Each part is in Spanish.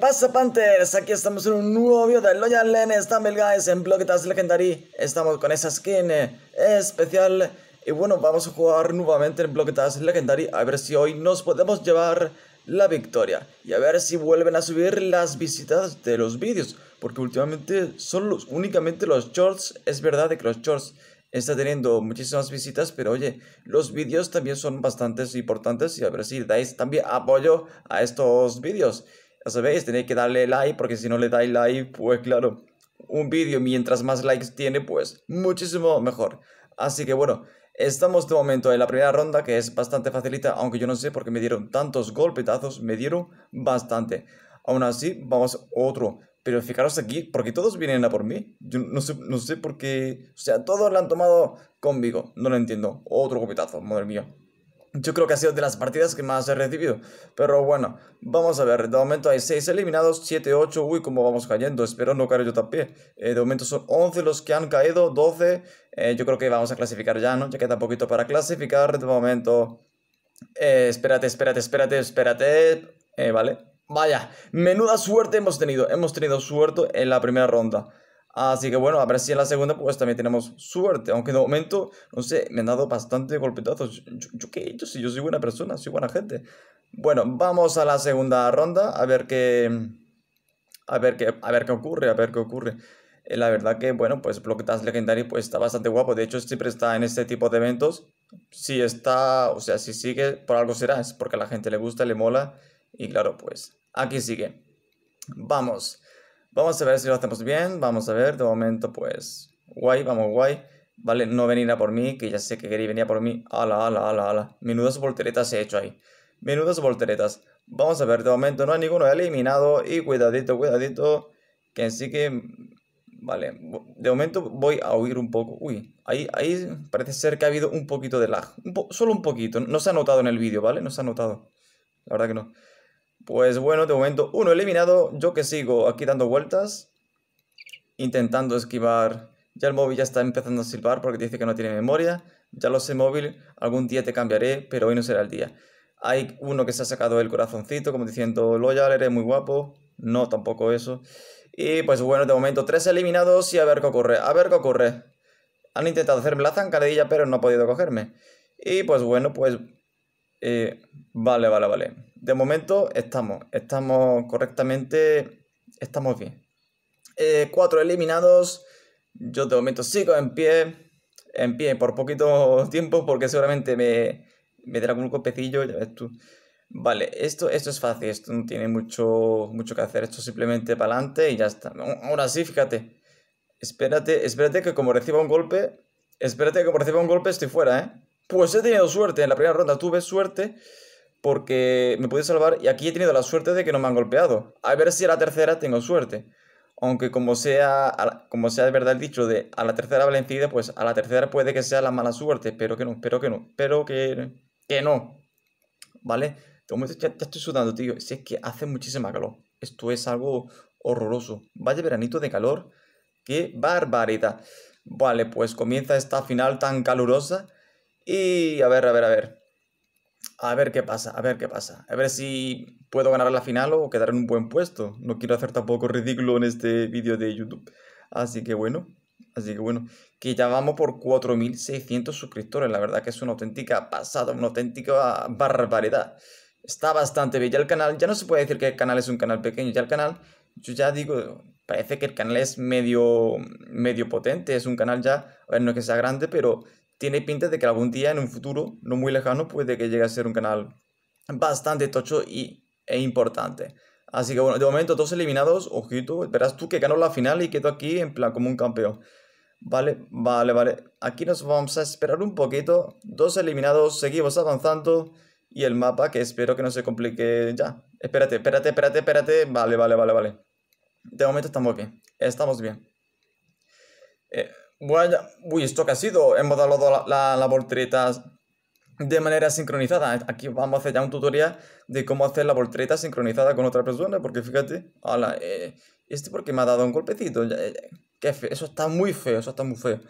pasa, Panthers? Aquí estamos en un nuevo video de Loyal en Stumble Guys en Bloquetas Legendary. Estamos con esa skin eh, especial. Y bueno, vamos a jugar nuevamente en Bloquetas Legendary. A ver si hoy nos podemos llevar la victoria. Y a ver si vuelven a subir las visitas de los vídeos. Porque últimamente son los, únicamente los shorts. Es verdad que los shorts está teniendo muchísimas visitas, pero oye, los vídeos también son bastante importantes y a ver si dais también apoyo a estos vídeos. Ya sabéis, tenéis que darle like porque si no le dais like, pues claro, un vídeo mientras más likes tiene, pues muchísimo mejor. Así que bueno, estamos de momento en la primera ronda que es bastante facilita, aunque yo no sé por qué me dieron tantos golpetazos, me dieron bastante. Aún así, vamos a otro. Pero fijaros aquí, porque todos vienen a por mí. Yo no sé, no sé por qué... O sea, todos la han tomado conmigo. No lo entiendo. Otro golpetazo, madre mía. Yo creo que ha sido de las partidas que más he recibido. Pero bueno, vamos a ver. De momento hay 6 eliminados, 7, 8. Uy, cómo vamos cayendo. Espero no caer yo también. Eh, de momento son 11 los que han caído, 12. Eh, yo creo que vamos a clasificar ya, ¿no? Ya queda poquito para clasificar. De momento. Eh, espérate, espérate, espérate, espérate. vale. Vaya, menuda suerte hemos tenido. Hemos tenido suerte en la primera ronda. Así que bueno, a ver si en la segunda pues también tenemos suerte. Aunque de momento, no sé, me han dado bastante golpetazos. Yo, qué he hecho? Si yo soy buena persona, soy buena gente. Bueno, vamos a la segunda ronda, a ver qué... A ver qué, a ver qué ocurre, a ver qué ocurre. Eh, la verdad que, bueno, pues Blockdash Legendary pues está bastante guapo. De hecho, siempre está en este tipo de eventos. Si está, o sea, si sigue, por algo será. Es porque a la gente le gusta, le mola. Y claro, pues aquí sigue. Vamos. Vamos a ver si lo hacemos bien. Vamos a ver. De momento, pues. Guay, vamos, guay. Vale, no venía por mí, que ya sé que quería venir por mí. Ala, ala, ala, ala. Menudas volteretas he hecho ahí. Menudas volteretas. Vamos a ver, de momento no hay ninguno eliminado. Y cuidadito, cuidadito. Que sí que... Vale, de momento voy a huir un poco. Uy, ahí, ahí parece ser que ha habido un poquito de lag. solo un poquito. No se ha notado en el vídeo, ¿vale? No se ha notado. La verdad que no. Pues bueno, de momento uno eliminado, yo que sigo aquí dando vueltas, intentando esquivar. Ya el móvil ya está empezando a silbar porque dice que no tiene memoria. Ya lo sé móvil, algún día te cambiaré, pero hoy no será el día. Hay uno que se ha sacado el corazoncito como diciendo, Loyal, eres muy guapo. No, tampoco eso. Y pues bueno, de momento tres eliminados y a ver qué ocurre. A ver qué ocurre. Han intentado hacerme la zancadilla, pero no ha podido cogerme. Y pues bueno, pues... Eh, vale, vale, vale de momento estamos, estamos correctamente, estamos bien. Eh, cuatro eliminados, yo de momento sigo en pie, en pie por poquito tiempo porque seguramente me, me dará algún copecillo, ya ves tú. Vale, esto, esto es fácil, esto no tiene mucho, mucho que hacer, esto simplemente para adelante y ya está. Ahora sí, fíjate, espérate, espérate que como reciba un golpe, espérate que como reciba un golpe estoy fuera, ¿eh? Pues he tenido suerte en la primera ronda, tuve suerte porque me pude salvar y aquí he tenido la suerte de que no me han golpeado. A ver si a la tercera tengo suerte. Aunque como sea, como sea de verdad el dicho de a la tercera vencida, pues a la tercera puede que sea la mala suerte. Espero que no, espero que no, espero que, que no. ¿Vale? ya, ya estoy sudando, tío. Si es que hace muchísima calor. Esto es algo horroroso. Vaya veranito de calor. ¡Qué barbaridad! Vale, pues comienza esta final tan calurosa. Y a ver, a ver, a ver a ver qué pasa, a ver qué pasa. A ver si puedo ganar la final o quedar en un buen puesto. No quiero hacer tampoco ridículo en este vídeo de YouTube. Así que bueno, así que bueno, que ya vamos por 4.600 suscriptores. La verdad que es una auténtica pasada, una auténtica barbaridad. Está bastante bien. Ya el canal, ya no se puede decir que el canal es un canal pequeño. Ya el canal, yo ya digo, parece que el canal es medio, medio potente. Es un canal ya, a ver, no es que sea grande, pero tiene pinta de que algún día en un futuro no muy lejano puede que llegue a ser un canal bastante tocho y, e importante. Así que bueno, de momento dos eliminados, ojito, verás tú que ganó la final y quedó aquí en plan como un campeón. Vale, vale, vale. Aquí nos vamos a esperar un poquito. Dos eliminados, seguimos avanzando. Y el mapa, que espero que no se complique ya. Espérate, espérate, espérate, espérate. Vale, vale, vale, vale. De momento estamos bien. Estamos bien. Eh, Vaya, uy, esto que ha sido. Hemos dado las la, volteretas de manera sincronizada. Aquí vamos a hacer ya un tutorial de cómo hacer la voltereta sincronizada con otra persona, porque fíjate, hola eh, este porque me ha dado un golpecito. eso está muy feo, eso está muy feo.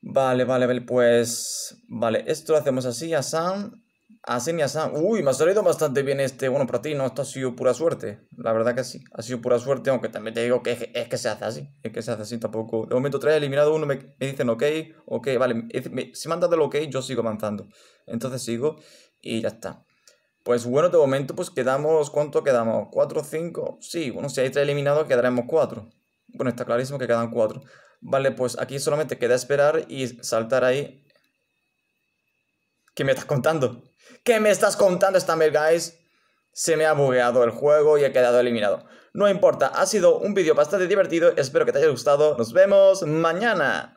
Vale, vale, vale, pues... Vale, esto lo hacemos así, a Sam. Así ah, ni así. Uy, me ha salido bastante bien este. Bueno, para ti no, esto ha sido pura suerte. La verdad que sí. Ha sido pura suerte, aunque también te digo que es, que se hace así. Es que se hace así tampoco. De momento tres eliminado uno, me, dicen ok, ok, vale. si me han dado el ok, yo sigo avanzando. Entonces sigo y ya está. Pues bueno, de momento pues quedamos, ¿cuánto quedamos? ¿4 5? Sí, bueno, si hay tres eliminados quedaremos cuatro. Bueno, está clarísimo que quedan cuatro. Vale, pues aquí solamente queda esperar y saltar ahí ¿Qué me estás contando? ¿Qué me estás contando, Stammer Guys? Se me ha bugueado el juego y he quedado eliminado. No importa, ha sido un vídeo bastante divertido, espero que te haya gustado. Nos vemos mañana.